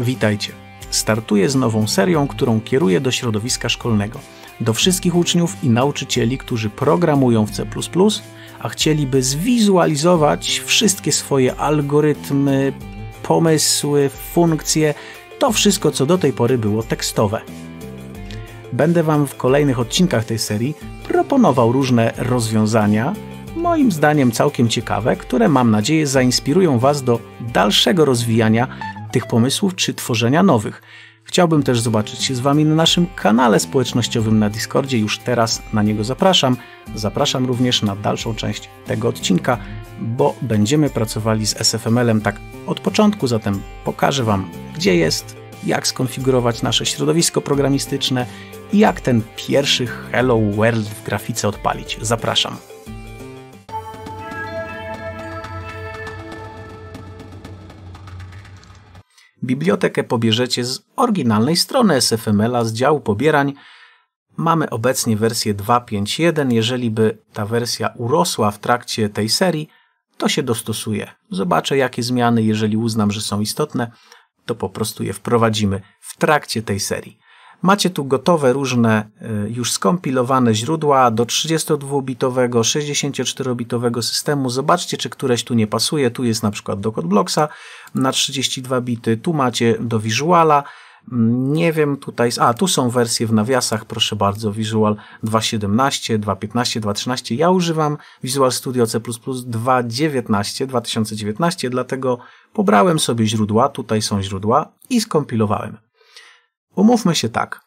Witajcie. Startuję z nową serią, którą kieruję do środowiska szkolnego. Do wszystkich uczniów i nauczycieli, którzy programują w C, a chcieliby zwizualizować wszystkie swoje algorytmy, pomysły, funkcje, to wszystko, co do tej pory było tekstowe. Będę Wam w kolejnych odcinkach tej serii proponował różne rozwiązania, moim zdaniem całkiem ciekawe, które mam nadzieję zainspirują Was do dalszego rozwijania tych pomysłów czy tworzenia nowych. Chciałbym też zobaczyć się z Wami na naszym kanale społecznościowym na Discordzie, już teraz na niego zapraszam. Zapraszam również na dalszą część tego odcinka, bo będziemy pracowali z SFML-em tak od początku, zatem pokażę Wam, gdzie jest, jak skonfigurować nasze środowisko programistyczne i jak ten pierwszy Hello World w grafice odpalić. Zapraszam. Bibliotekę pobierzecie z oryginalnej strony SFML-a z działu pobierań. Mamy obecnie wersję 2.5.1. Jeżeli by ta wersja urosła w trakcie tej serii, to się dostosuje. Zobaczę jakie zmiany, jeżeli uznam, że są istotne, to po prostu je wprowadzimy w trakcie tej serii. Macie tu gotowe różne e, już skompilowane źródła do 32-bitowego, 64-bitowego systemu. Zobaczcie, czy któreś tu nie pasuje. Tu jest na przykład do CodeBlocksa na 32 bity, tu macie do Visuala. Mm, nie wiem tutaj, a tu są wersje w nawiasach, proszę bardzo, Visual 2.17, 2.15, 2.13. Ja używam Visual Studio C++ 2.19, 2019, dlatego pobrałem sobie źródła, tutaj są źródła i skompilowałem. Umówmy się tak.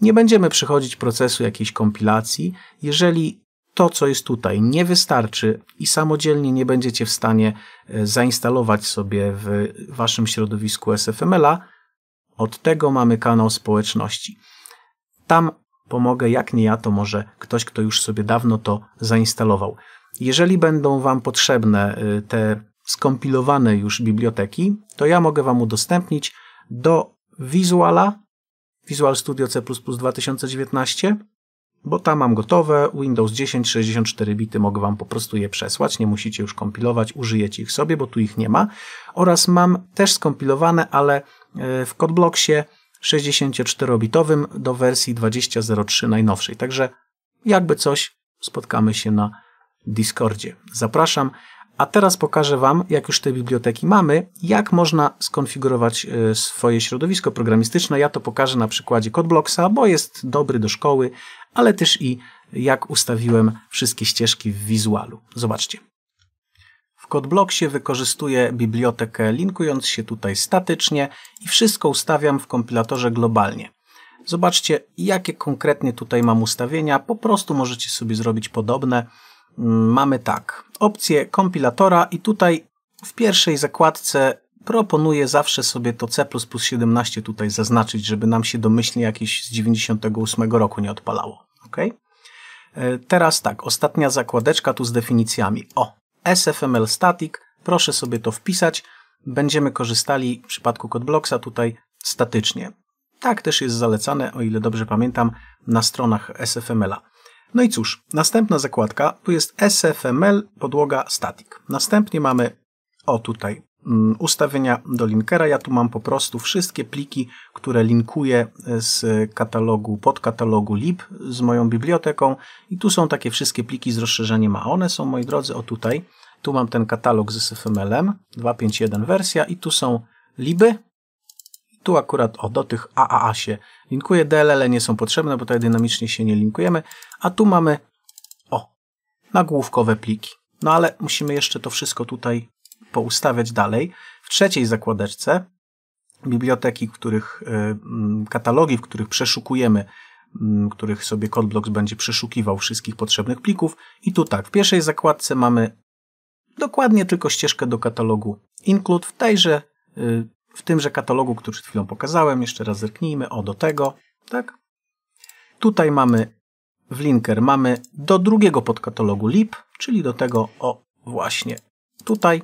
Nie będziemy przychodzić procesu jakiejś kompilacji, jeżeli to, co jest tutaj, nie wystarczy i samodzielnie nie będziecie w stanie e, zainstalować sobie w waszym środowisku SFML-a. Od tego mamy kanał społeczności. Tam pomogę, jak nie ja, to może ktoś, kto już sobie dawno to zainstalował. Jeżeli będą Wam potrzebne e, te skompilowane już biblioteki, to ja mogę Wam udostępnić do Visuala Visual Studio C++ 2019, bo tam mam gotowe, Windows 10 64 bity mogę Wam po prostu je przesłać, nie musicie już kompilować, użyjecie ich sobie, bo tu ich nie ma. Oraz mam też skompilowane, ale e, w CodeBlocksie 64-bitowym do wersji 20.03 najnowszej. Także jakby coś, spotkamy się na Discordzie. Zapraszam. A teraz pokażę Wam, jak już te biblioteki mamy, jak można skonfigurować e, swoje środowisko programistyczne. Ja to pokażę na przykładzie CodeBlocksa, bo jest dobry do szkoły, ale też i jak ustawiłem wszystkie ścieżki w wizualu. Zobaczcie. W CodeBlocksie wykorzystuję bibliotekę linkując się tutaj statycznie i wszystko ustawiam w kompilatorze globalnie. Zobaczcie, jakie konkretnie tutaj mam ustawienia. Po prostu możecie sobie zrobić podobne. Mm, mamy tak, opcję kompilatora i tutaj w pierwszej zakładce proponuję zawsze sobie to C++17 tutaj zaznaczyć, żeby nam się domyślnie jakieś z 98 roku nie odpalało. Ok? E, teraz tak, ostatnia zakładeczka tu z definicjami. O, SFML static, proszę sobie to wpisać. Będziemy korzystali w przypadku CodeBlocksa tutaj statycznie. Tak też jest zalecane, o ile dobrze pamiętam, na stronach SFML-a. No i cóż, następna zakładka to jest SFML podłoga static. Następnie mamy, o tutaj, mm, ustawienia do linkera. Ja tu mam po prostu wszystkie pliki, które linkuję z katalogu, podkatalogu lib z moją biblioteką i tu są takie wszystkie pliki z rozszerzeniem, a one są, moi drodzy, o tutaj. Tu mam ten katalog z SFML-em, 2.5.1 wersja i tu są liby, tu akurat o, do tych AAA się linkuje. DLL nie są potrzebne, bo tutaj dynamicznie się nie linkujemy. A tu mamy o, nagłówkowe pliki. No ale musimy jeszcze to wszystko tutaj poustawiać dalej. W trzeciej zakładeczce biblioteki, w których y, mm, katalogi, w których przeszukujemy, mm, których sobie CodeBlocks będzie przeszukiwał wszystkich potrzebnych plików. I tu tak, w pierwszej zakładce mamy dokładnie tylko ścieżkę do katalogu include. W tejże y, w tymże katalogu, który przed chwilą pokazałem. Jeszcze raz zerknijmy. O, do tego. Tak? Tutaj mamy w linker mamy do drugiego podkatalogu lib, czyli do tego o właśnie tutaj.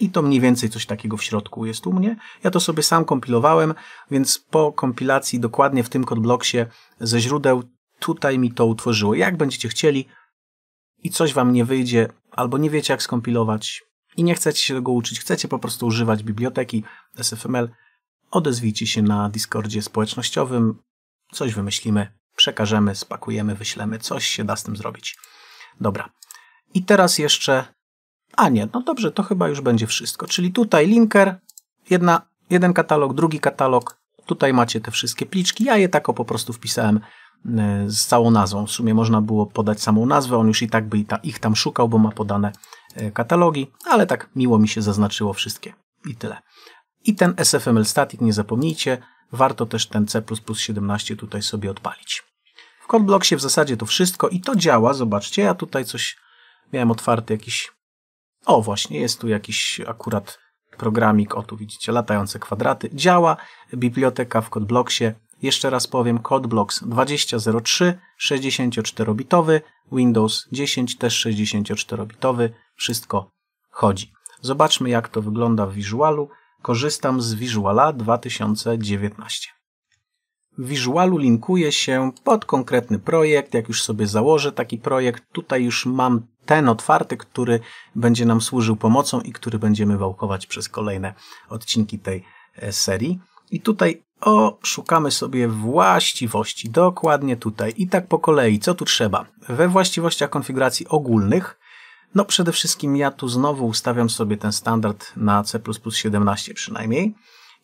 I to mniej więcej coś takiego w środku jest u mnie. Ja to sobie sam kompilowałem, więc po kompilacji dokładnie w tym kodbloksie ze źródeł tutaj mi to utworzyło. Jak będziecie chcieli i coś wam nie wyjdzie, albo nie wiecie jak skompilować, i nie chcecie się tego uczyć, chcecie po prostu używać biblioteki SFML, odezwijcie się na Discordzie społecznościowym, coś wymyślimy, przekażemy, spakujemy, wyślemy, coś się da z tym zrobić. Dobra. I teraz jeszcze... A nie, no dobrze, to chyba już będzie wszystko. Czyli tutaj linker, jedna, jeden katalog, drugi katalog, tutaj macie te wszystkie pliczki, ja je tak po prostu wpisałem E, z całą nazwą. W sumie można było podać samą nazwę, on już i tak by ich tam szukał, bo ma podane e, katalogi, ale tak miło mi się zaznaczyło wszystkie i tyle. I ten SFML Static, nie zapomnijcie, warto też ten C++17 tutaj sobie odpalić. W CodeBlocksie w zasadzie to wszystko i to działa, zobaczcie, ja tutaj coś miałem otwarty jakiś... O, właśnie, jest tu jakiś akurat programik, o tu widzicie, latające kwadraty, działa, biblioteka w CodeBlocksie jeszcze raz powiem kod Blocks 2003 64-bitowy, Windows 10 też 64-bitowy, wszystko chodzi. Zobaczmy jak to wygląda w Visualu. Korzystam z Visuala 2019. W Visualu linkuje się pod konkretny projekt. Jak już sobie założę taki projekt, tutaj już mam ten otwarty, który będzie nam służył pomocą i który będziemy wałkować przez kolejne odcinki tej e, serii. I tutaj o, szukamy sobie właściwości, dokładnie tutaj. I tak po kolei, co tu trzeba? We właściwościach konfiguracji ogólnych, no przede wszystkim ja tu znowu ustawiam sobie ten standard na C++17 przynajmniej.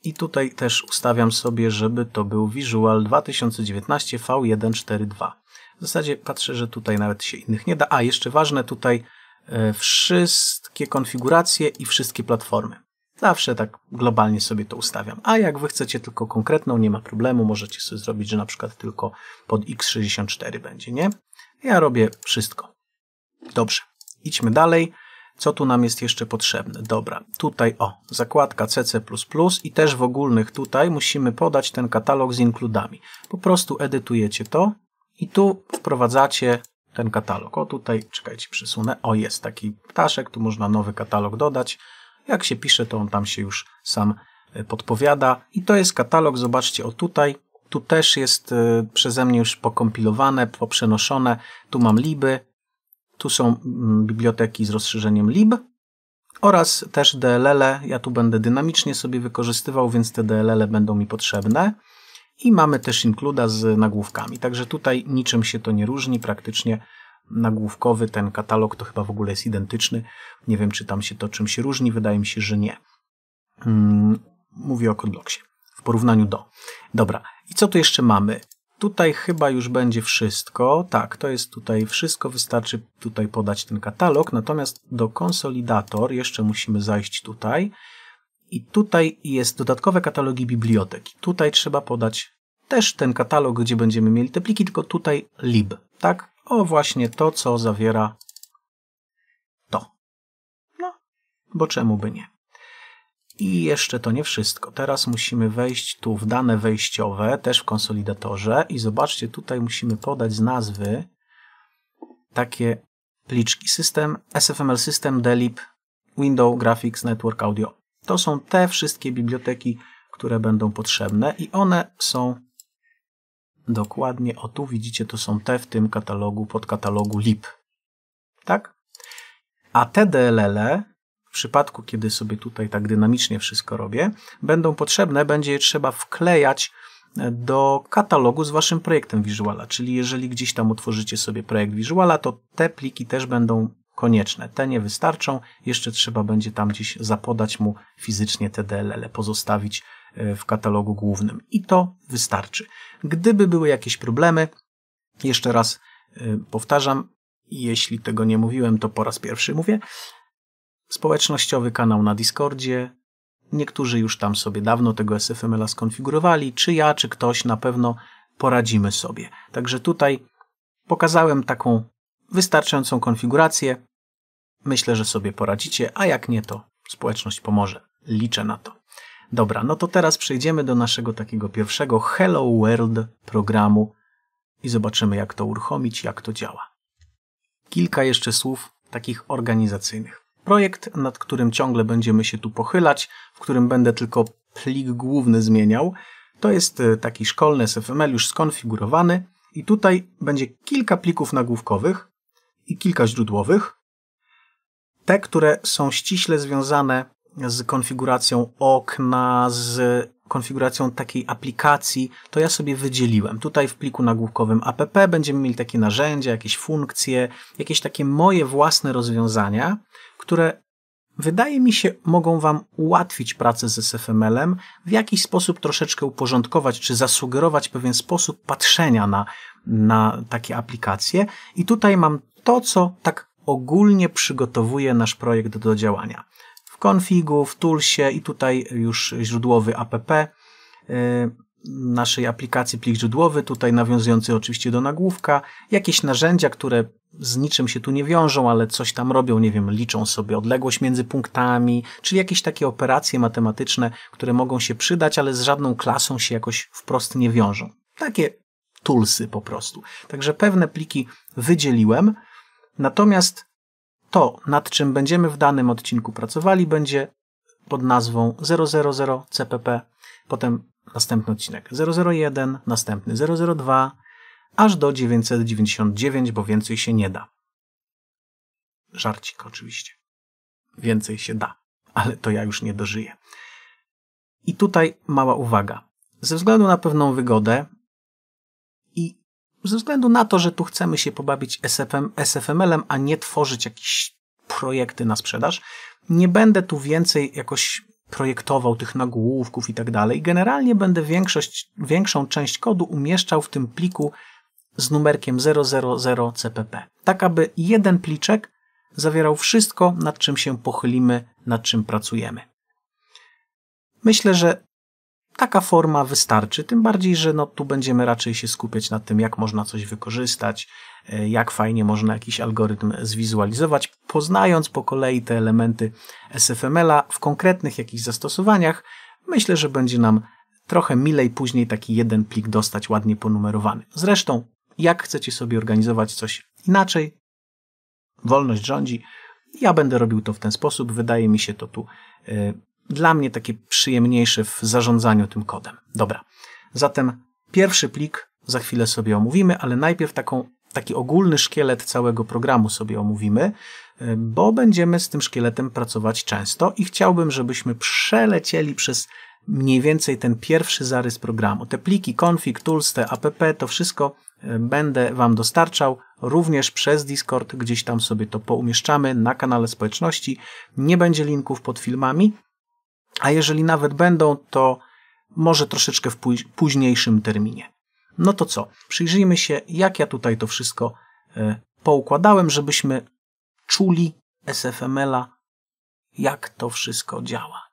I tutaj też ustawiam sobie, żeby to był Visual 2019 V142. W zasadzie patrzę, że tutaj nawet się innych nie da. A, jeszcze ważne tutaj e, wszystkie konfiguracje i wszystkie platformy. Zawsze tak globalnie sobie to ustawiam. A jak wy chcecie tylko konkretną, nie ma problemu, możecie sobie zrobić, że na przykład tylko pod x64 będzie, nie? Ja robię wszystko. Dobrze, idźmy dalej. Co tu nam jest jeszcze potrzebne? Dobra, tutaj o, zakładka CC++ i też w ogólnych tutaj musimy podać ten katalog z inkludami. Po prostu edytujecie to i tu wprowadzacie ten katalog. O tutaj, czekajcie, przesunę. O, jest taki ptaszek, tu można nowy katalog dodać. Jak się pisze, to on tam się już sam e, podpowiada. I to jest katalog, zobaczcie, o tutaj. Tu też jest e, przeze mnie już pokompilowane, poprzenoszone. Tu mam liby, tu są mm, biblioteki z rozszerzeniem lib oraz też DLL. -e. Ja tu będę dynamicznie sobie wykorzystywał, więc te DLL -e będą mi potrzebne. I mamy też includa z nagłówkami, także tutaj niczym się to nie różni praktycznie nagłówkowy, ten katalog to chyba w ogóle jest identyczny. Nie wiem, czy tam się to czymś różni, wydaje mi się, że nie. Mm, mówię o kodloksie w porównaniu do. Dobra, i co tu jeszcze mamy? Tutaj chyba już będzie wszystko. Tak, to jest tutaj wszystko. Wystarczy tutaj podać ten katalog. Natomiast do konsolidator jeszcze musimy zajść tutaj. I tutaj jest dodatkowe katalogi biblioteki Tutaj trzeba podać też ten katalog, gdzie będziemy mieli te pliki, tylko tutaj lib, tak? o właśnie to, co zawiera to. No, bo czemu by nie? I jeszcze to nie wszystko. Teraz musimy wejść tu w dane wejściowe, też w konsolidatorze i zobaczcie, tutaj musimy podać z nazwy takie pliczki. System, SFML System, Delib, Window, Graphics, Network Audio. To są te wszystkie biblioteki, które będą potrzebne i one są Dokładnie, o tu widzicie, to są te w tym katalogu, pod katalogu lip. Tak? A te DLL -e, w przypadku, kiedy sobie tutaj tak dynamicznie wszystko robię, będą potrzebne, będzie je trzeba wklejać e, do katalogu z waszym projektem Visuala, czyli jeżeli gdzieś tam otworzycie sobie projekt Visuala, to te pliki też będą konieczne. Te nie wystarczą, jeszcze trzeba będzie tam gdzieś zapodać mu fizycznie te DLL, -e, pozostawić E, w katalogu głównym. I to wystarczy. Gdyby były jakieś problemy, jeszcze raz e, powtarzam, jeśli tego nie mówiłem, to po raz pierwszy mówię. Społecznościowy kanał na Discordzie. Niektórzy już tam sobie dawno tego SFML-a skonfigurowali, czy ja, czy ktoś, na pewno poradzimy sobie. Także tutaj pokazałem taką wystarczającą konfigurację. Myślę, że sobie poradzicie, a jak nie, to społeczność pomoże. Liczę na to. Dobra, no to teraz przejdziemy do naszego takiego pierwszego Hello World programu i zobaczymy, jak to uruchomić, jak to działa. Kilka jeszcze słów takich organizacyjnych. Projekt, nad którym ciągle będziemy się tu pochylać, w którym będę tylko plik główny zmieniał, to jest e, taki szkolny SFML już skonfigurowany i tutaj będzie kilka plików nagłówkowych i kilka źródłowych. Te, które są ściśle związane z konfiguracją okna, z konfiguracją takiej aplikacji, to ja sobie wydzieliłem. Tutaj w pliku nagłówkowym app będziemy mieli takie narzędzia, jakieś funkcje, jakieś takie moje własne rozwiązania, które wydaje mi się mogą Wam ułatwić pracę z SFML-em, w jakiś sposób troszeczkę uporządkować, czy zasugerować pewien sposób patrzenia na, na takie aplikacje. I tutaj mam to, co tak ogólnie przygotowuje nasz projekt do działania configu, w toolsie i tutaj już źródłowy app y, naszej aplikacji plik źródłowy, tutaj nawiązujący oczywiście do nagłówka, jakieś narzędzia, które z niczym się tu nie wiążą, ale coś tam robią, nie wiem, liczą sobie odległość między punktami, czyli jakieś takie operacje matematyczne, które mogą się przydać, ale z żadną klasą się jakoś wprost nie wiążą. Takie toolsy po prostu. Także pewne pliki wydzieliłem, natomiast to, nad czym będziemy w danym odcinku pracowali, będzie pod nazwą 000 CPP, potem następny odcinek 001, następny 002, aż do 999, bo więcej się nie da. Żarcik oczywiście. Więcej się da, ale to ja już nie dożyję. I tutaj mała uwaga. Ze względu na pewną wygodę, ze względu na to, że tu chcemy się pobawić SFM, SFML-em, a nie tworzyć jakieś projekty na sprzedaż, nie będę tu więcej jakoś projektował tych nagłówków i tak dalej. Generalnie będę większość, większą część kodu umieszczał w tym pliku z numerkiem 000cpp. Tak, aby jeden pliczek zawierał wszystko, nad czym się pochylimy, nad czym pracujemy. Myślę, że taka forma wystarczy, tym bardziej, że no, tu będziemy raczej się skupiać na tym, jak można coś wykorzystać, e, jak fajnie można jakiś algorytm zwizualizować, poznając po kolei te elementy SFML-a w konkretnych jakichś zastosowaniach, myślę, że będzie nam trochę milej później taki jeden plik dostać ładnie ponumerowany. Zresztą, jak chcecie sobie organizować coś inaczej, wolność rządzi, ja będę robił to w ten sposób, wydaje mi się to tu e, dla mnie taki przyjemniejszy w zarządzaniu tym kodem. Dobra. Zatem pierwszy plik za chwilę sobie omówimy, ale najpierw taką, taki ogólny szkielet całego programu sobie omówimy, y, bo będziemy z tym szkieletem pracować często i chciałbym, żebyśmy przelecieli przez mniej więcej ten pierwszy zarys programu. Te pliki config, tools, te app, to wszystko y, będę Wam dostarczał również przez Discord, gdzieś tam sobie to poumieszczamy na kanale społeczności. Nie będzie linków pod filmami, a jeżeli nawet będą, to może troszeczkę w późniejszym terminie. No to co? Przyjrzyjmy się, jak ja tutaj to wszystko e, poukładałem, żebyśmy czuli SFML-a, jak to wszystko działa.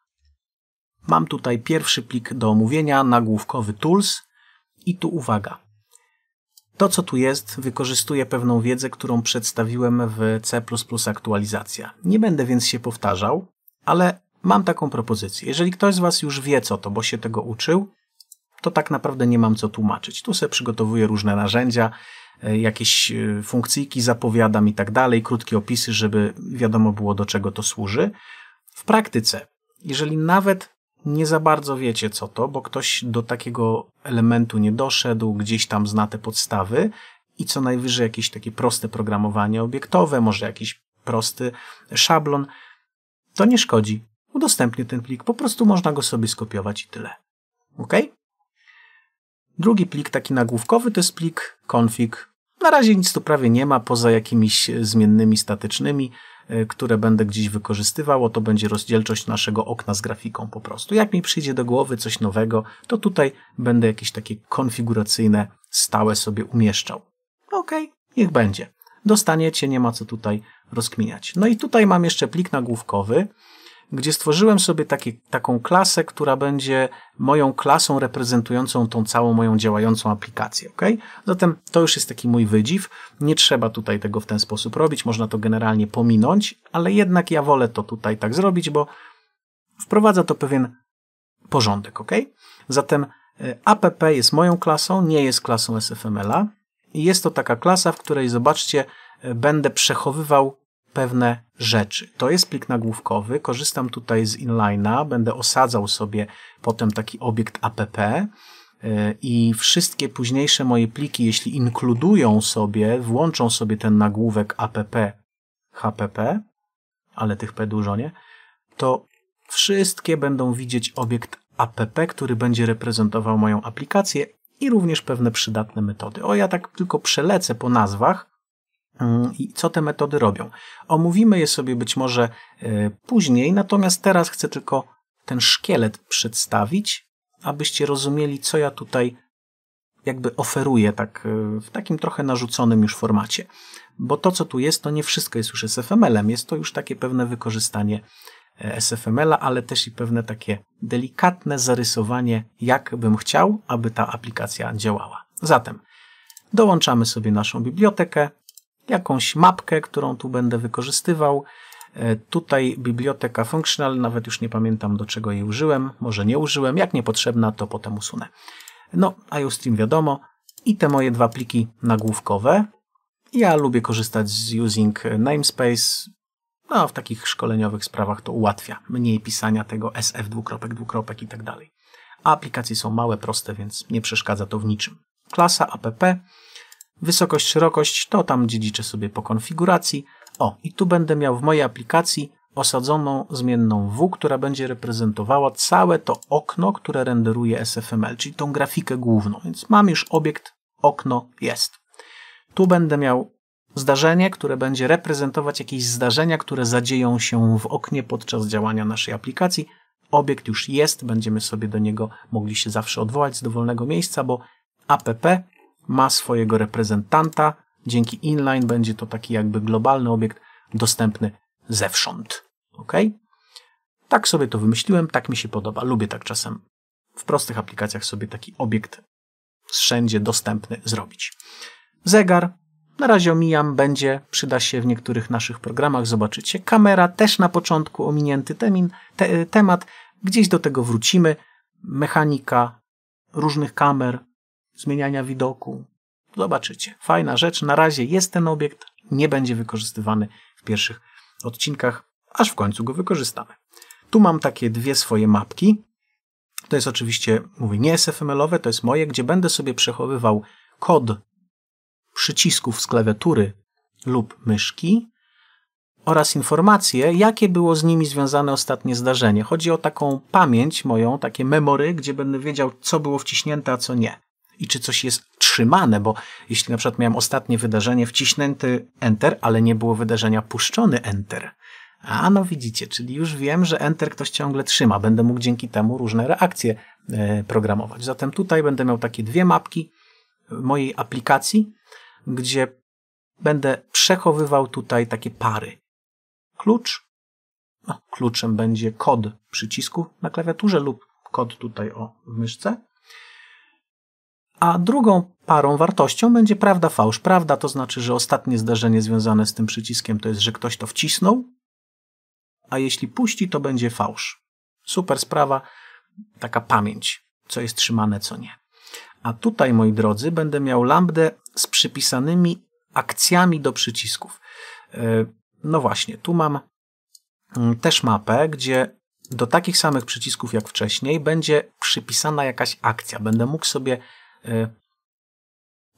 Mam tutaj pierwszy plik do omówienia, nagłówkowy Tools i tu uwaga. To, co tu jest, wykorzystuje pewną wiedzę, którą przedstawiłem w C++ aktualizacja. Nie będę więc się powtarzał, ale Mam taką propozycję. Jeżeli ktoś z Was już wie co to, bo się tego uczył, to tak naprawdę nie mam co tłumaczyć. Tu sobie przygotowuję różne narzędzia, e, jakieś e, funkcyjki zapowiadam i tak dalej, krótkie opisy, żeby wiadomo było do czego to służy. W praktyce, jeżeli nawet nie za bardzo wiecie co to, bo ktoś do takiego elementu nie doszedł, gdzieś tam zna te podstawy i co najwyżej jakieś takie proste programowanie obiektowe, może jakiś prosty szablon, to nie szkodzi udostępnię ten plik. Po prostu można go sobie skopiować i tyle. OK? Drugi plik taki nagłówkowy to jest plik config. Na razie nic tu prawie nie ma, poza jakimiś e, zmiennymi statycznymi, e, które będę gdzieś wykorzystywał. To będzie rozdzielczość naszego okna z grafiką po prostu. Jak mi przyjdzie do głowy coś nowego, to tutaj będę jakieś takie konfiguracyjne stałe sobie umieszczał. OK, niech będzie. Dostaniecie, nie ma co tutaj rozkminiać. No i tutaj mam jeszcze plik nagłówkowy, gdzie stworzyłem sobie taki, taką klasę, która będzie moją klasą reprezentującą tą całą moją działającą aplikację. Ok? Zatem to już jest taki mój wydziw. Nie trzeba tutaj tego w ten sposób robić, można to generalnie pominąć, ale jednak ja wolę to tutaj tak zrobić, bo wprowadza to pewien porządek. Ok? Zatem e, app jest moją klasą, nie jest klasą SFML-a. Jest to taka klasa, w której zobaczcie, e, będę przechowywał pewne rzeczy. To jest plik nagłówkowy, korzystam tutaj z inline'a, będę osadzał sobie potem taki obiekt app y, i wszystkie późniejsze moje pliki, jeśli inkludują sobie, włączą sobie ten nagłówek app hpp, ale tych p dużo, nie? To wszystkie będą widzieć obiekt app, który będzie reprezentował moją aplikację i również pewne przydatne metody. O, ja tak tylko przelecę po nazwach, Mm, i co te metody robią. Omówimy je sobie być może e, później, natomiast teraz chcę tylko ten szkielet przedstawić, abyście rozumieli, co ja tutaj jakby oferuję tak, e, w takim trochę narzuconym już formacie. Bo to, co tu jest, to nie wszystko jest już SFML-em. Jest to już takie pewne wykorzystanie e, SFML-a, ale też i pewne takie delikatne zarysowanie, jak bym chciał, aby ta aplikacja działała. Zatem dołączamy sobie naszą bibliotekę, jakąś mapkę, którą tu będę wykorzystywał. E, tutaj biblioteka functional, nawet już nie pamiętam do czego jej użyłem, może nie użyłem, jak niepotrzebna to potem usunę. No, iOStream wiadomo i te moje dwa pliki nagłówkowe. Ja lubię korzystać z using namespace, no w takich szkoleniowych sprawach to ułatwia, mniej pisania tego sf dwukropek, dwukropek i tak dalej. A aplikacje są małe, proste, więc nie przeszkadza to w niczym. Klasa app Wysokość, szerokość to tam dziedziczę sobie po konfiguracji. O, i tu będę miał w mojej aplikacji osadzoną zmienną W, która będzie reprezentowała całe to okno, które renderuje SFML, czyli tą grafikę główną. Więc mam już obiekt, okno jest. Tu będę miał zdarzenie, które będzie reprezentować jakieś zdarzenia, które zadzieją się w oknie podczas działania naszej aplikacji. Obiekt już jest, będziemy sobie do niego mogli się zawsze odwołać z dowolnego miejsca, bo app ma swojego reprezentanta. Dzięki inline będzie to taki jakby globalny obiekt dostępny zewsząd. Ok? Tak sobie to wymyśliłem, tak mi się podoba. Lubię tak czasem w prostych aplikacjach sobie taki obiekt wszędzie dostępny zrobić. Zegar na razie omijam, będzie, przyda się w niektórych naszych programach, zobaczycie. Kamera też na początku ominięty temin, te, temat, gdzieś do tego wrócimy. Mechanika różnych kamer, zmieniania widoku. Zobaczycie. Fajna rzecz. Na razie jest ten obiekt, nie będzie wykorzystywany w pierwszych odcinkach, aż w końcu go wykorzystamy. Tu mam takie dwie swoje mapki. To jest oczywiście, mówię, nie SFML-owe, to jest moje, gdzie będę sobie przechowywał kod przycisków z klawiatury lub myszki oraz informacje, jakie było z nimi związane ostatnie zdarzenie. Chodzi o taką pamięć moją, takie memory, gdzie będę wiedział, co było wciśnięte, a co nie i czy coś jest trzymane, bo jeśli na przykład miałem ostatnie wydarzenie wciśnięty Enter, ale nie było wydarzenia puszczony Enter, a no widzicie, czyli już wiem, że Enter ktoś ciągle trzyma. Będę mógł dzięki temu różne reakcje e, programować. Zatem tutaj będę miał takie dwie mapki e, mojej aplikacji, gdzie będę przechowywał tutaj takie pary. Klucz. No, kluczem będzie kod przycisku na klawiaturze lub kod tutaj o w myszce a drugą parą wartością będzie prawda fałsz. Prawda to znaczy, że ostatnie zdarzenie związane z tym przyciskiem to jest, że ktoś to wcisnął, a jeśli puści, to będzie fałsz. Super sprawa, taka pamięć, co jest trzymane, co nie. A tutaj, moi drodzy, będę miał lambdę z przypisanymi akcjami do przycisków. E, no właśnie, tu mam mm, też mapę, gdzie do takich samych przycisków jak wcześniej będzie przypisana jakaś akcja. Będę mógł sobie Y,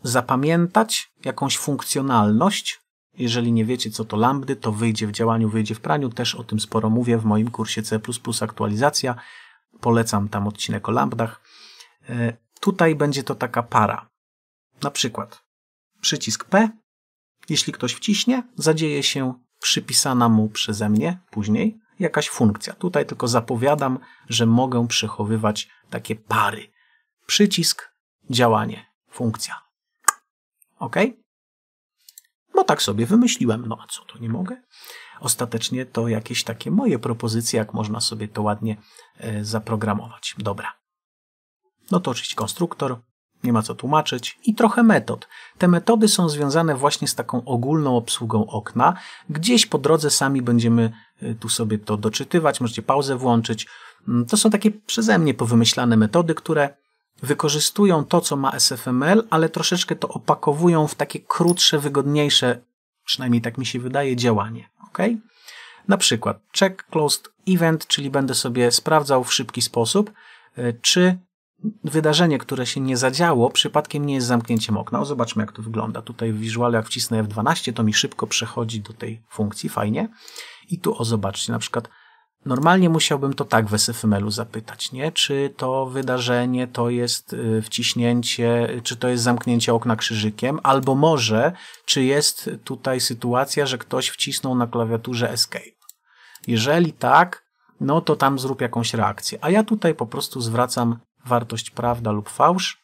zapamiętać jakąś funkcjonalność. Jeżeli nie wiecie, co to lambdy, to wyjdzie w działaniu, wyjdzie w praniu. Też o tym sporo mówię w moim kursie C++ aktualizacja. Polecam tam odcinek o lambdach. Y, tutaj będzie to taka para. Na przykład przycisk P. Jeśli ktoś wciśnie, zadzieje się przypisana mu przeze mnie później jakaś funkcja. Tutaj tylko zapowiadam, że mogę przechowywać takie pary. Przycisk działanie, funkcja. OK? No tak sobie wymyśliłem, no a co to nie mogę? Ostatecznie to jakieś takie moje propozycje, jak można sobie to ładnie e, zaprogramować. Dobra. No to oczywiście konstruktor, nie ma co tłumaczyć, i trochę metod. Te metody są związane właśnie z taką ogólną obsługą okna. Gdzieś po drodze sami będziemy e, tu sobie to doczytywać, możecie pauzę włączyć. Mm, to są takie przeze mnie powymyślane metody, które wykorzystują to, co ma SFML, ale troszeczkę to opakowują w takie krótsze, wygodniejsze, przynajmniej tak mi się wydaje, działanie. Ok? Na przykład check closed event, czyli będę sobie sprawdzał w szybki sposób, e, czy wydarzenie, które się nie zadziało, przypadkiem nie jest zamknięciem okna. O, zobaczmy, jak to wygląda. Tutaj w wizualu, jak wcisnę F12, to mi szybko przechodzi do tej funkcji, fajnie. I tu, o, zobaczcie, na przykład Normalnie musiałbym to tak w SFML-u zapytać, nie? Czy to wydarzenie to jest y, wciśnięcie, czy to jest zamknięcie okna krzyżykiem, albo może, czy jest tutaj sytuacja, że ktoś wcisnął na klawiaturze Escape. Jeżeli tak, no to tam zrób jakąś reakcję. A ja tutaj po prostu zwracam wartość prawda lub fałsz,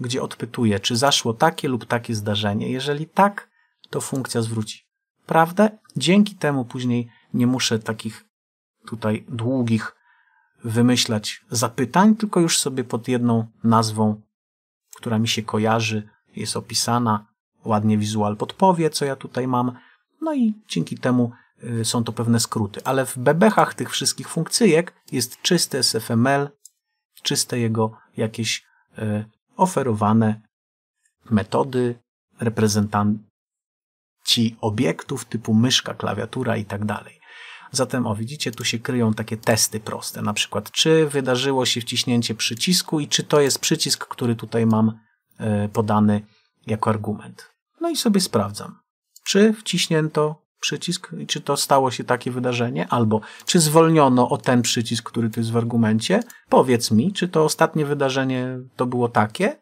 gdzie odpytuję, czy zaszło takie lub takie zdarzenie. Jeżeli tak, to funkcja zwróci prawdę. Dzięki temu później nie muszę takich tutaj długich wymyślać zapytań, tylko już sobie pod jedną nazwą, która mi się kojarzy, jest opisana, ładnie wizual podpowie, co ja tutaj mam, no i dzięki temu y, są to pewne skróty. Ale w bebechach tych wszystkich funkcyjek jest czyste SFML, czyste jego jakieś y, oferowane metody, reprezentanci obiektów typu myszka, klawiatura i tak dalej. Zatem o widzicie, tu się kryją takie testy proste, na przykład czy wydarzyło się wciśnięcie przycisku i czy to jest przycisk, który tutaj mam e, podany jako argument. No i sobie sprawdzam, czy wciśnięto przycisk i czy to stało się takie wydarzenie, albo czy zwolniono o ten przycisk, który tu jest w argumencie. Powiedz mi, czy to ostatnie wydarzenie to było takie,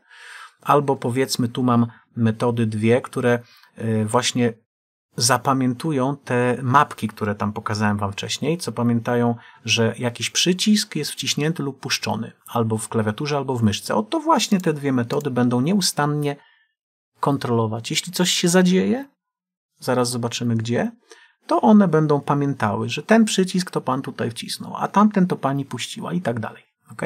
albo powiedzmy, tu mam metody dwie, które e, właśnie zapamiętują te mapki, które tam pokazałem Wam wcześniej, co pamiętają, że jakiś przycisk jest wciśnięty lub puszczony, albo w klawiaturze, albo w myszce. Oto właśnie te dwie metody będą nieustannie kontrolować. Jeśli coś się zadzieje, zaraz zobaczymy gdzie, to one będą pamiętały, że ten przycisk to Pan tutaj wcisnął, a tamten to Pani puściła i tak dalej. Ok?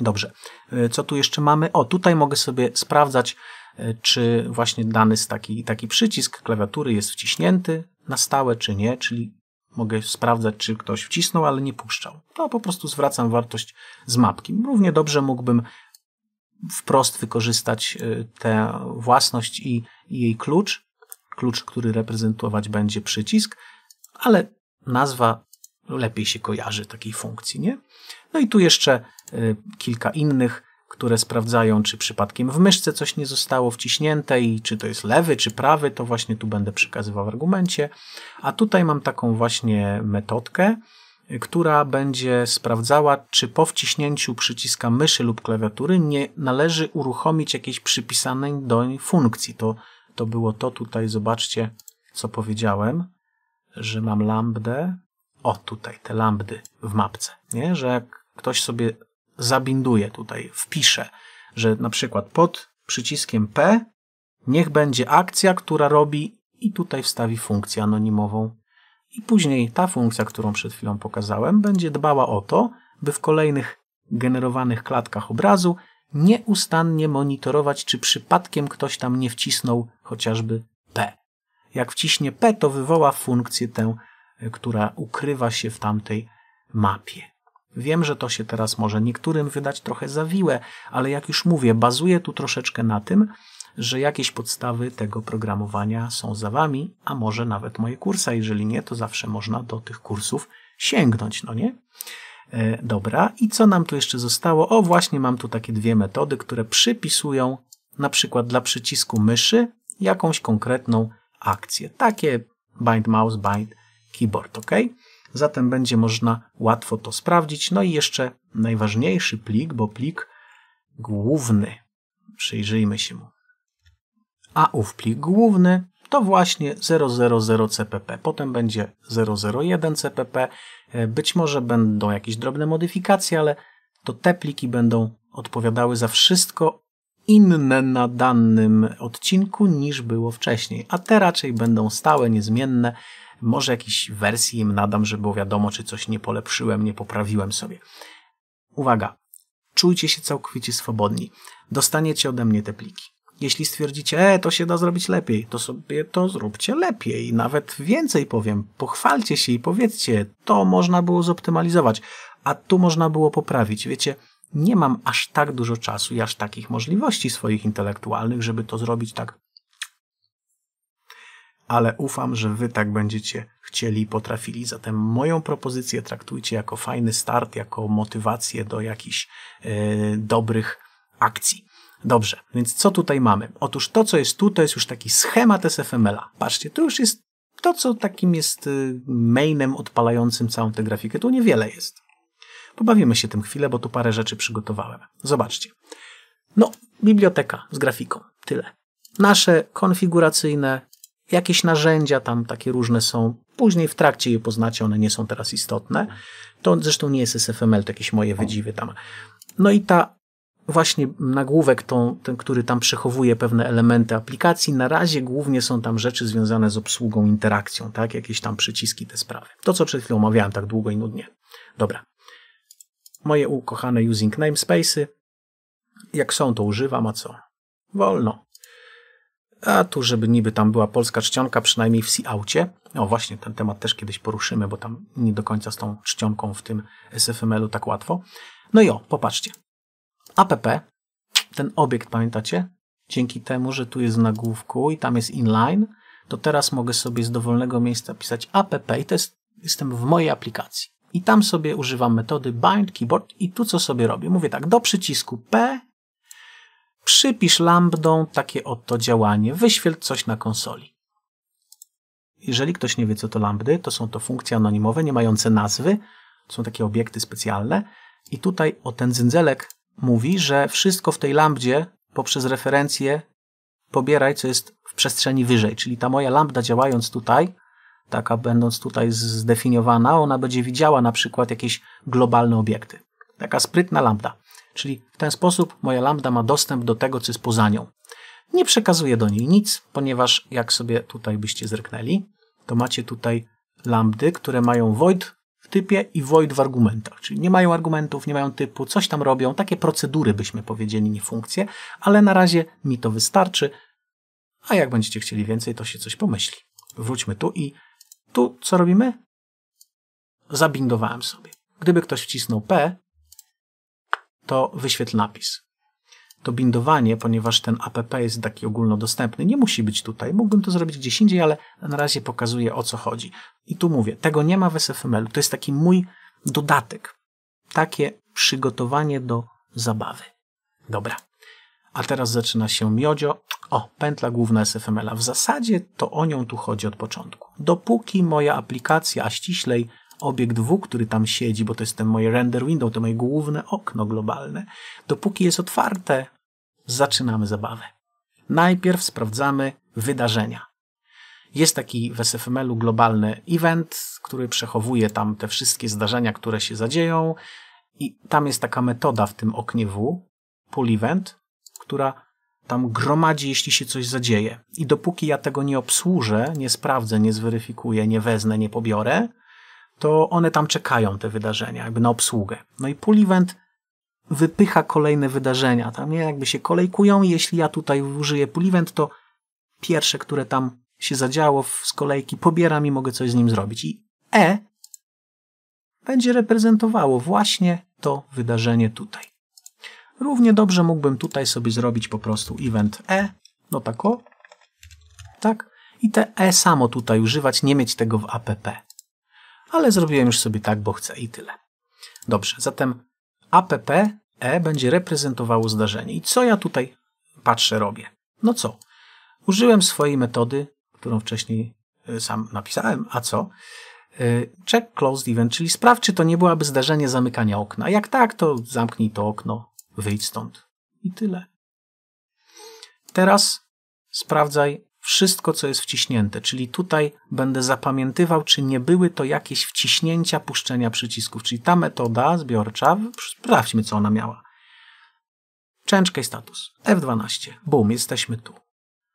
Dobrze. Y, co tu jeszcze mamy? O, tutaj mogę sobie sprawdzać E, czy właśnie dany taki, taki przycisk klawiatury jest wciśnięty na stałe, czy nie, czyli mogę sprawdzać, czy ktoś wcisnął, ale nie puszczał. To po prostu zwracam wartość z mapki. Równie dobrze mógłbym wprost wykorzystać e, tę własność i, i jej klucz, klucz, który reprezentować będzie przycisk, ale nazwa lepiej się kojarzy takiej funkcji, nie? No i tu jeszcze e, kilka innych które sprawdzają, czy przypadkiem w myszce coś nie zostało wciśnięte i czy to jest lewy, czy prawy, to właśnie tu będę przekazywał w argumencie. A tutaj mam taką właśnie metodkę, która będzie sprawdzała, czy po wciśnięciu przyciska myszy lub klawiatury nie należy uruchomić jakiejś przypisanej do niej funkcji. To, to było to tutaj, zobaczcie, co powiedziałem, że mam lambdę. O, tutaj te lambdy w mapce, nie? że jak ktoś sobie zabinduję tutaj, wpiszę, że na przykład pod przyciskiem P niech będzie akcja, która robi i tutaj wstawi funkcję anonimową. I później ta funkcja, którą przed chwilą pokazałem, będzie dbała o to, by w kolejnych generowanych klatkach obrazu nieustannie monitorować, czy przypadkiem ktoś tam nie wcisnął chociażby P. Jak wciśnie P, to wywoła funkcję tę, która ukrywa się w tamtej mapie. Wiem, że to się teraz może niektórym wydać trochę zawiłe, ale jak już mówię, bazuję tu troszeczkę na tym, że jakieś podstawy tego programowania są za wami, a może nawet moje kursa. Jeżeli nie, to zawsze można do tych kursów sięgnąć, no nie? E, dobra, i co nam tu jeszcze zostało? O, właśnie mam tu takie dwie metody, które przypisują na przykład dla przycisku myszy jakąś konkretną akcję. Takie bind mouse, bind keyboard, ok? Zatem będzie można łatwo to sprawdzić. No i jeszcze najważniejszy plik, bo plik główny. Przyjrzyjmy się mu. A ów plik główny to właśnie 000 CPP. Potem będzie 001 CPP. E, być może będą jakieś drobne modyfikacje, ale to te pliki będą odpowiadały za wszystko, inne na danym odcinku niż było wcześniej, a te raczej będą stałe, niezmienne. Może jakiejś wersji im nadam, żeby było wiadomo, czy coś nie polepszyłem, nie poprawiłem sobie. Uwaga, czujcie się całkowicie swobodni. Dostaniecie ode mnie te pliki. Jeśli stwierdzicie, e, to się da zrobić lepiej, to sobie to zróbcie lepiej. Nawet więcej powiem, pochwalcie się i powiedzcie, to można było zoptymalizować, a tu można było poprawić. Wiecie, nie mam aż tak dużo czasu i aż takich możliwości swoich intelektualnych, żeby to zrobić tak. Ale ufam, że wy tak będziecie chcieli i potrafili. Zatem moją propozycję traktujcie jako fajny start, jako motywację do jakichś yy, dobrych akcji. Dobrze, więc co tutaj mamy? Otóż to, co jest tu, to jest już taki schemat SFML-a. Patrzcie, to już jest to, co takim jest e, mainem odpalającym całą tę grafikę. Tu niewiele jest. Pobawimy się tym chwilę, bo tu parę rzeczy przygotowałem. Zobaczcie. No, biblioteka z grafiką. Tyle. Nasze konfiguracyjne, jakieś narzędzia tam takie różne są. Później w trakcie je poznacie, one nie są teraz istotne. To zresztą nie jest SFML, to jakieś moje wydziwy tam. No i ta właśnie nagłówek, tą, ten, który tam przechowuje pewne elementy aplikacji. Na razie głównie są tam rzeczy związane z obsługą, interakcją, tak? Jakieś tam przyciski, te sprawy. To, co przed chwilą omawiałem tak długo i nudnie. Dobra moje ukochane using namespace'y. Jak są, to używam, a co? Wolno. A tu, żeby niby tam była polska czcionka, przynajmniej w C-aucie. O, właśnie, ten temat też kiedyś poruszymy, bo tam nie do końca z tą czcionką w tym SFML-u tak łatwo. No i o, popatrzcie. APP, ten obiekt, pamiętacie? Dzięki temu, że tu jest w nagłówku i tam jest inline, to teraz mogę sobie z dowolnego miejsca pisać app i to jest, jestem w mojej aplikacji i tam sobie używam metody bind keyboard i tu co sobie robię? Mówię tak, do przycisku P przypisz lambdą takie oto działanie, wyświetl coś na konsoli. Jeżeli ktoś nie wie, co to lambdy, to są to funkcje anonimowe, nie mające nazwy, są takie obiekty specjalne i tutaj o ten zędzelek mówi, że wszystko w tej lambdzie poprzez referencję pobieraj, co jest w przestrzeni wyżej, czyli ta moja lambda działając tutaj taka będąc tutaj zdefiniowana, ona będzie widziała na przykład jakieś globalne obiekty. Taka sprytna lambda. Czyli w ten sposób moja lambda ma dostęp do tego, co jest poza nią. Nie przekazuję do niej nic, ponieważ jak sobie tutaj byście zerknęli, to macie tutaj lambdy, które mają void w typie i void w argumentach. Czyli nie mają argumentów, nie mają typu, coś tam robią, takie procedury byśmy powiedzieli, nie funkcje, ale na razie mi to wystarczy, a jak będziecie chcieli więcej, to się coś pomyśli. Wróćmy tu i tu co robimy? Zabindowałem sobie. Gdyby ktoś wcisnął P, to wyświetl napis. To bindowanie, ponieważ ten app jest taki ogólnodostępny, nie musi być tutaj. Mógłbym to zrobić gdzieś indziej, ale na razie pokazuję o co chodzi. I tu mówię, tego nie ma w SFML. To jest taki mój dodatek. Takie przygotowanie do zabawy. Dobra. A teraz zaczyna się miodzio. O, pętla główna SFML-a. W zasadzie to o nią tu chodzi od początku. Dopóki moja aplikacja, a ściślej obiekt W, który tam siedzi, bo to jest ten moje render window, to moje główne okno globalne, dopóki jest otwarte, zaczynamy zabawę. Najpierw sprawdzamy wydarzenia. Jest taki w SFML-u globalny event, który przechowuje tam te wszystkie zdarzenia, które się zadzieją i tam jest taka metoda w tym oknie W, pull event, która tam gromadzi, jeśli się coś zadzieje. I dopóki ja tego nie obsłużę, nie sprawdzę, nie zweryfikuję, nie wezmę, nie pobiorę, to one tam czekają, te wydarzenia, jakby na obsługę. No i pull event wypycha kolejne wydarzenia, tam nie, jakby się kolejkują i jeśli ja tutaj użyję pull event, to pierwsze, które tam się zadziało z kolejki, pobieram i mogę coś z nim zrobić. I E będzie reprezentowało właśnie to wydarzenie tutaj. Równie dobrze mógłbym tutaj sobie zrobić po prostu event e, no tak o, tak, i te e samo tutaj używać, nie mieć tego w app. Ale zrobiłem już sobie tak, bo chcę i tyle. Dobrze, zatem app e będzie reprezentowało zdarzenie. I co ja tutaj patrzę, robię? No co? Użyłem swojej metody, którą wcześniej e, sam napisałem, a co? E, check closed event, czyli sprawdź, czy to nie byłaby zdarzenie zamykania okna. Jak tak, to zamknij to okno Wyjdź stąd. I tyle. Teraz sprawdzaj wszystko, co jest wciśnięte, czyli tutaj będę zapamiętywał, czy nie były to jakieś wciśnięcia puszczenia przycisków, czyli ta metoda zbiorcza, sprawdźmy, co ona miała. i status, F12, bum, jesteśmy tu.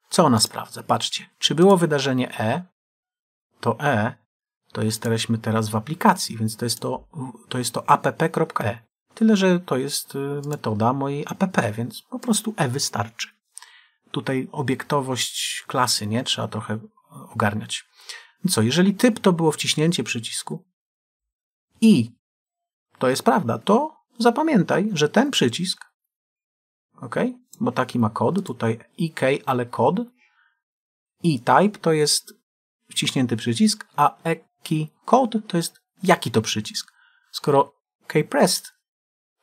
Co ona sprawdza? Patrzcie, czy było wydarzenie E, to E to jesteśmy teraz w aplikacji, więc to jest to, to, jest to app.e. Tyle, że to jest y, metoda mojej app, więc po prostu e wystarczy. Tutaj obiektowość klasy, nie? Trzeba trochę y, ogarniać. No co, jeżeli typ to było wciśnięcie przycisku i to jest prawda, to zapamiętaj, że ten przycisk, ok, bo taki ma kod, tutaj IK, ale kod, i type to jest wciśnięty przycisk, a EKI code to jest jaki to przycisk. Skoro key pressed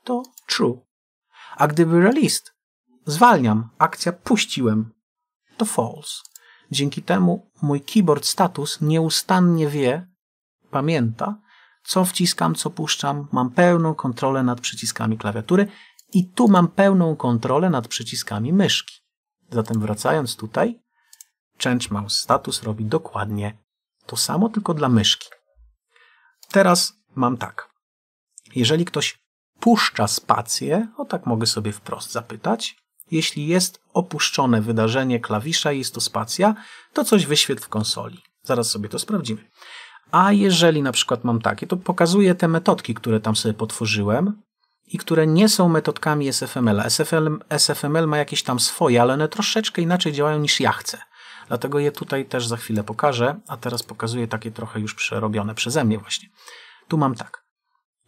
to true. A gdyby released, zwalniam, akcja puściłem, to false. Dzięki temu mój keyboard status nieustannie wie, pamięta, co wciskam, co puszczam. Mam pełną kontrolę nad przyciskami klawiatury i tu mam pełną kontrolę nad przyciskami myszki. Zatem wracając tutaj, Change Mouse Status robi dokładnie to samo, tylko dla myszki. Teraz mam tak. Jeżeli ktoś opuszcza spację, o tak mogę sobie wprost zapytać. Jeśli jest opuszczone wydarzenie klawisza i jest to spacja, to coś wyświetl w konsoli. Zaraz sobie to sprawdzimy. A jeżeli na przykład mam takie, to pokazuję te metodki, które tam sobie potworzyłem i które nie są metodkami SFML-a. SFML, SFML ma jakieś tam swoje, ale one troszeczkę inaczej działają niż ja chcę. Dlatego je tutaj też za chwilę pokażę, a teraz pokazuję takie trochę już przerobione przeze mnie właśnie. Tu mam tak.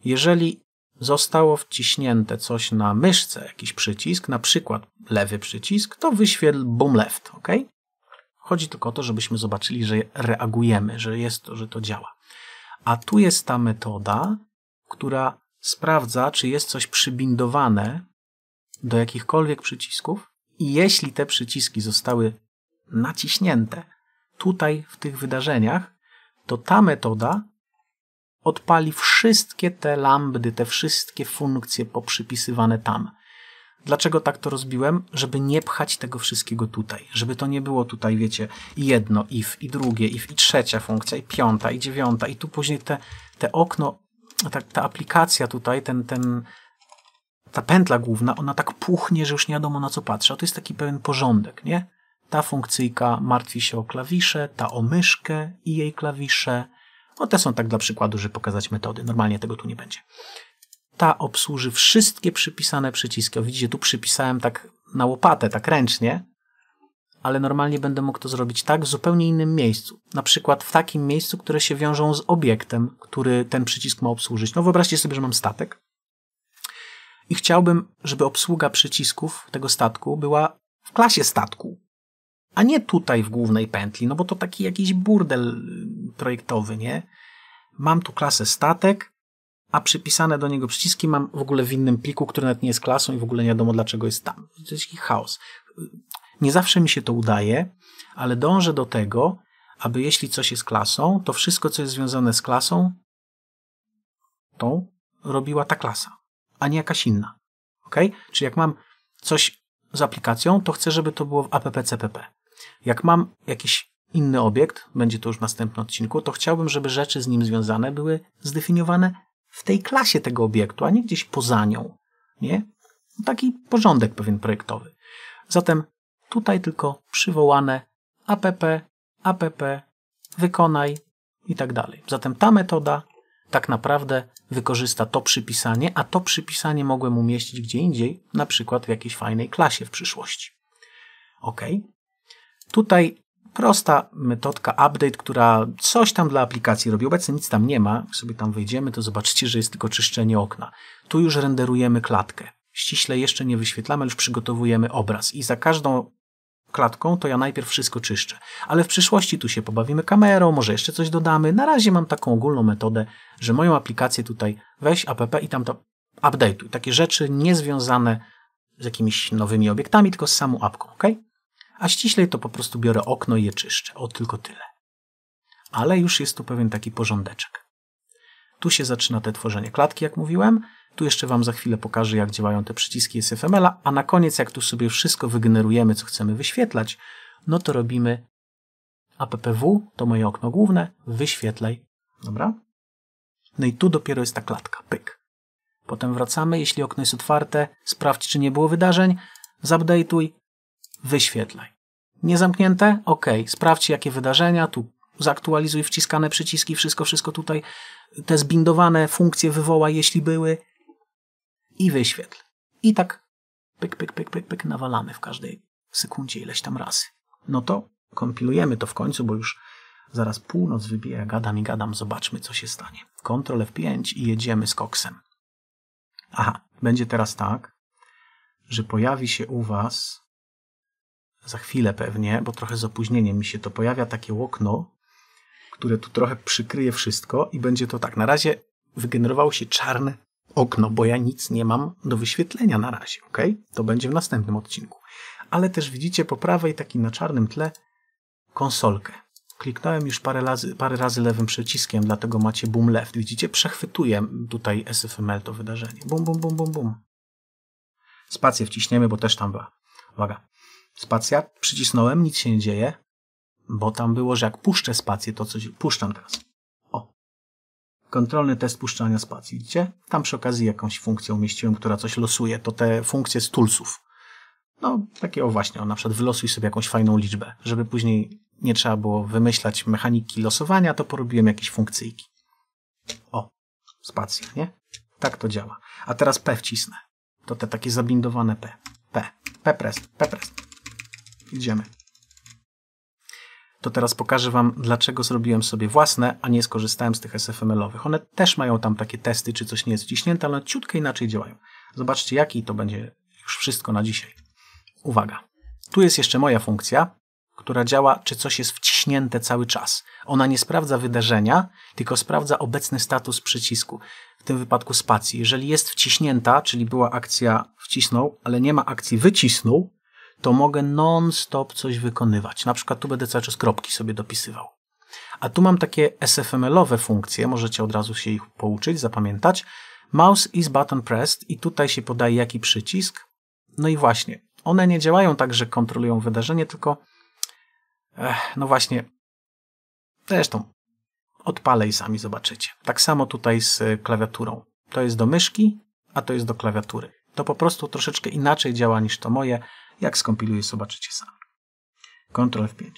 Jeżeli zostało wciśnięte coś na myszce, jakiś przycisk, na przykład lewy przycisk, to wyświetl boom left, ok? Chodzi tylko o to, żebyśmy zobaczyli, że reagujemy, że jest to, że to działa. A tu jest ta metoda, która sprawdza, czy jest coś przybindowane do jakichkolwiek przycisków i jeśli te przyciski zostały naciśnięte tutaj w tych wydarzeniach, to ta metoda odpali wszystkie te lambdy, te wszystkie funkcje poprzypisywane tam. Dlaczego tak to rozbiłem? Żeby nie pchać tego wszystkiego tutaj. Żeby to nie było tutaj, wiecie, i jedno if, i drugie if, i trzecia funkcja, i piąta, i dziewiąta, i tu później te, te okno, ta, ta aplikacja tutaj, ten, ten, ta pętla główna, ona tak puchnie, że już nie wiadomo na co patrzę. A to jest taki pewien porządek, nie? Ta funkcyjka martwi się o klawisze, ta o myszkę i jej klawisze, no te są tak dla przykładu, żeby pokazać metody. Normalnie tego tu nie będzie. Ta obsłuży wszystkie przypisane przyciski. O, widzicie, tu przypisałem tak na łopatę, tak ręcznie, ale normalnie będę mógł to zrobić tak w zupełnie innym miejscu. Na przykład w takim miejscu, które się wiążą z obiektem, który ten przycisk ma obsłużyć. No wyobraźcie sobie, że mam statek i chciałbym, żeby obsługa przycisków tego statku była w klasie statku a nie tutaj w głównej pętli, no bo to taki jakiś burdel y, projektowy, nie? Mam tu klasę statek, a przypisane do niego przyciski mam w ogóle w innym pliku, który nawet nie jest klasą i w ogóle nie wiadomo dlaczego jest tam. To jest taki chaos. Y, nie zawsze mi się to udaje, ale dążę do tego, aby jeśli coś jest klasą, to wszystko, co jest związane z klasą, tą robiła ta klasa, a nie jakaś inna. Ok? Czyli jak mam coś z aplikacją, to chcę, żeby to było w app.cpp. Jak mam jakiś inny obiekt, będzie to już w następnym odcinku, to chciałbym, żeby rzeczy z nim związane były zdefiniowane w tej klasie tego obiektu, a nie gdzieś poza nią. Nie? No taki porządek pewien projektowy. Zatem tutaj tylko przywołane app, app, wykonaj i tak dalej. Zatem ta metoda tak naprawdę wykorzysta to przypisanie, a to przypisanie mogłem umieścić gdzie indziej, na przykład w jakiejś fajnej klasie w przyszłości. OK. Tutaj prosta metodka update, która coś tam dla aplikacji robi. Obecnie nic tam nie ma. Jak sobie tam wejdziemy, to zobaczycie, że jest tylko czyszczenie okna. Tu już renderujemy klatkę. Ściśle jeszcze nie wyświetlamy, ale już przygotowujemy obraz. I za każdą klatką, to ja najpierw wszystko czyszczę. Ale w przyszłości tu się pobawimy kamerą, może jeszcze coś dodamy. Na razie mam taką ogólną metodę, że moją aplikację tutaj weź app i tam to update'uj. Takie rzeczy niezwiązane z jakimiś nowymi obiektami, tylko z samą apką, ok? a ściślej to po prostu biorę okno i je czyszczę. O tylko tyle. Ale już jest tu pewien taki porządeczek. Tu się zaczyna te tworzenie klatki, jak mówiłem. Tu jeszcze Wam za chwilę pokażę, jak działają te przyciski SFML-a, a na koniec, jak tu sobie wszystko wygenerujemy, co chcemy wyświetlać, no to robimy appw, to moje okno główne, wyświetlaj, dobra? No i tu dopiero jest ta klatka, pyk. Potem wracamy, jeśli okno jest otwarte, sprawdź, czy nie było wydarzeń, zupdate'uj, wyświetlaj. nie zamknięte OK. Sprawdź jakie wydarzenia, tu zaktualizuj wciskane przyciski, wszystko, wszystko tutaj, te zbindowane funkcje wywołaj, jeśli były i wyświetl. I tak pyk, pyk, pyk, pyk, pyk, nawalamy w każdej sekundzie ileś tam razy. No to kompilujemy to w końcu, bo już zaraz północ wybija, gadam i gadam, zobaczmy co się stanie. Ctrl F5 i jedziemy z koksem. Aha, będzie teraz tak, że pojawi się u Was za chwilę pewnie, bo trochę z opóźnieniem mi się to pojawia, takie okno, które tu trochę przykryje wszystko i będzie to tak. Na razie wygenerowało się czarne okno, bo ja nic nie mam do wyświetlenia na razie, ok? To będzie w następnym odcinku. Ale też widzicie po prawej, taki na czarnym tle, konsolkę. Kliknąłem już parę razy, parę razy lewym przyciskiem, dlatego macie boom left. Widzicie, przechwytuję tutaj SFML to wydarzenie. Bum, bum, bum, bum, bum. Spację wciśniemy, bo też tam była. Uwaga. Spacja przycisnąłem, nic się nie dzieje, bo tam było, że jak puszczę spację, to coś... Puszczam teraz. O. Kontrolny test puszczania spacji. Widzicie? Tam przy okazji jakąś funkcję umieściłem, która coś losuje. To te funkcje z toolsów. No, takie o właśnie. O, na przykład wylosuj sobie jakąś fajną liczbę, żeby później nie trzeba było wymyślać mechaniki losowania, to porobiłem jakieś funkcyjki. O, spacja, nie? Tak to działa. A teraz P wcisnę. To te takie zabindowane P. P. P press, P press. Idziemy. To teraz pokażę Wam, dlaczego zrobiłem sobie własne, a nie skorzystałem z tych SFML-owych. One też mają tam takie testy, czy coś nie jest wciśnięte, ale ciutkę inaczej działają. Zobaczcie, jaki to będzie już wszystko na dzisiaj. Uwaga. Tu jest jeszcze moja funkcja, która działa, czy coś jest wciśnięte cały czas. Ona nie sprawdza wydarzenia, tylko sprawdza obecny status przycisku, w tym wypadku spacji. Jeżeli jest wciśnięta, czyli była akcja wcisnął, ale nie ma akcji wycisnął, to mogę non-stop coś wykonywać. Na przykład tu będę cały czas kropki sobie dopisywał. A tu mam takie SFML-owe funkcje, możecie od razu się ich pouczyć, zapamiętać. Mouse is button pressed i tutaj się podaje jaki przycisk. No i właśnie, one nie działają tak, że kontrolują wydarzenie, tylko Ech, no właśnie, zresztą odpalę i sami zobaczycie. Tak samo tutaj z klawiaturą. To jest do myszki, a to jest do klawiatury. To po prostu troszeczkę inaczej działa niż to moje. Jak skompiluję, zobaczycie sami. Ctrl F5.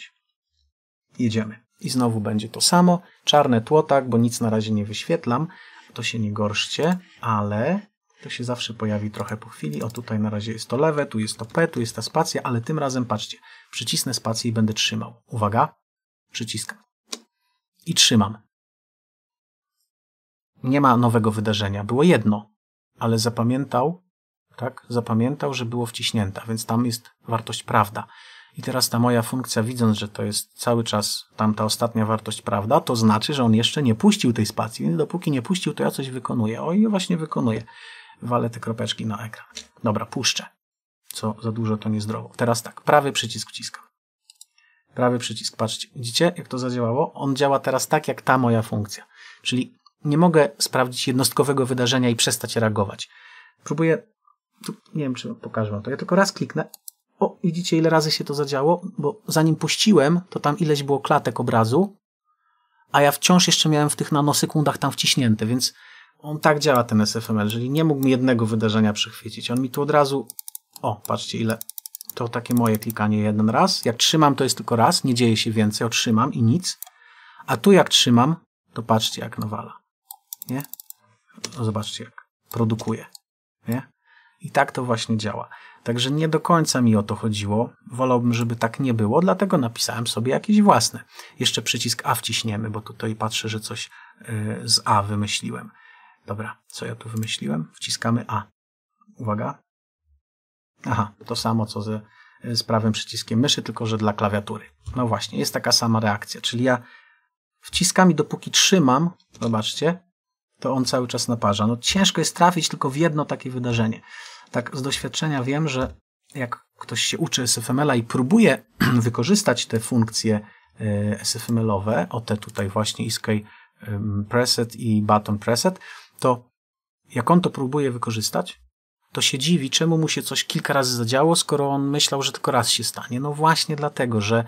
Jedziemy. I znowu będzie to samo. Czarne tło, tak, bo nic na razie nie wyświetlam. To się nie gorszcie, ale to się zawsze pojawi trochę po chwili. O tutaj na razie jest to lewe, tu jest to P, tu jest ta spacja, ale tym razem patrzcie, przycisnę spację i będę trzymał. Uwaga, przyciskam. I trzymam. Nie ma nowego wydarzenia, było jedno, ale zapamiętał tak? Zapamiętał, że było wciśnięta, więc tam jest wartość prawda. I teraz ta moja funkcja, widząc, że to jest cały czas tamta ostatnia wartość prawda, to znaczy, że on jeszcze nie puścił tej spacji. Więc dopóki nie puścił, to ja coś wykonuję. O i właśnie wykonuję. Walę te kropeczki na ekran. Dobra, puszczę. Co za dużo, to niezdrowo. Teraz tak, prawy przycisk wciskam. Prawy przycisk, patrzcie. Widzicie, jak to zadziałało? On działa teraz tak, jak ta moja funkcja. Czyli nie mogę sprawdzić jednostkowego wydarzenia i przestać reagować. Próbuję tu nie wiem, czy pokażę wam to. Ja tylko raz kliknę. O, widzicie, ile razy się to zadziało? Bo zanim puściłem, to tam ileś było klatek obrazu, a ja wciąż jeszcze miałem w tych nanosekundach tam wciśnięte, więc on tak działa, ten SFML, czyli nie mógł mi jednego wydarzenia przychwycić. On mi tu od razu... O, patrzcie, ile... To takie moje klikanie jeden raz. Jak trzymam, to jest tylko raz, nie dzieje się więcej, otrzymam i nic. A tu jak trzymam, to patrzcie, jak nawala. Nie? No zobaczcie, jak produkuje. Nie? I tak to właśnie działa. Także nie do końca mi o to chodziło. Wolałbym, żeby tak nie było, dlatego napisałem sobie jakieś własne. Jeszcze przycisk A wciśniemy, bo tutaj patrzę, że coś y, z A wymyśliłem. Dobra, co ja tu wymyśliłem? Wciskamy A. Uwaga. Aha, to samo co ze, z prawym przyciskiem myszy, tylko że dla klawiatury. No właśnie, jest taka sama reakcja, czyli ja wciskam i dopóki trzymam, zobaczcie, to on cały czas naparza. No ciężko jest trafić tylko w jedno takie wydarzenie. Tak z doświadczenia wiem, że jak ktoś się uczy SFML-a i próbuje wykorzystać te funkcje e, SFML-owe, o te tutaj właśnie Iskay Preset i Button Preset, to jak on to próbuje wykorzystać, to się dziwi, czemu mu się coś kilka razy zadziało, skoro on myślał, że tylko raz się stanie. No właśnie dlatego, że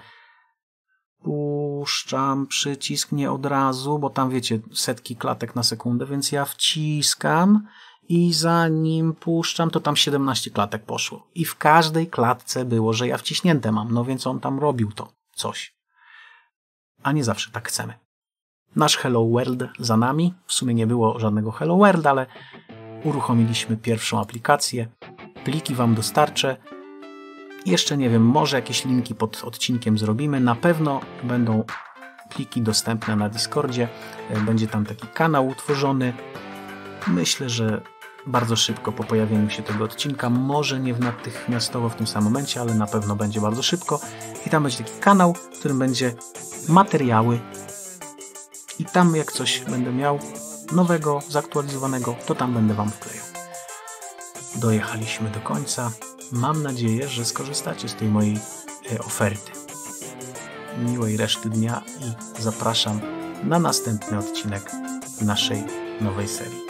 u puszczam przycisk nie od razu, bo tam wiecie, setki klatek na sekundę, więc ja wciskam i zanim puszczam, to tam 17 klatek poszło. I w każdej klatce było, że ja wciśnięte mam, no więc on tam robił to coś. A nie zawsze tak chcemy. Nasz Hello World za nami. W sumie nie było żadnego Hello World, ale uruchomiliśmy pierwszą aplikację. Pliki Wam dostarczę. Jeszcze nie wiem, może jakieś linki pod odcinkiem zrobimy. Na pewno będą pliki dostępne na Discordzie. E, będzie tam taki kanał utworzony. Myślę, że bardzo szybko po pojawieniu się tego odcinka, może nie w natychmiastowo w tym samym momencie, ale na pewno będzie bardzo szybko. I tam będzie taki kanał, w którym będzie materiały i tam jak coś będę miał nowego, zaktualizowanego, to tam będę Wam wklejał. Dojechaliśmy do końca. Mam nadzieję, że skorzystacie z tej mojej e, oferty. Miłej reszty dnia i zapraszam na następny odcinek naszej nowej serii.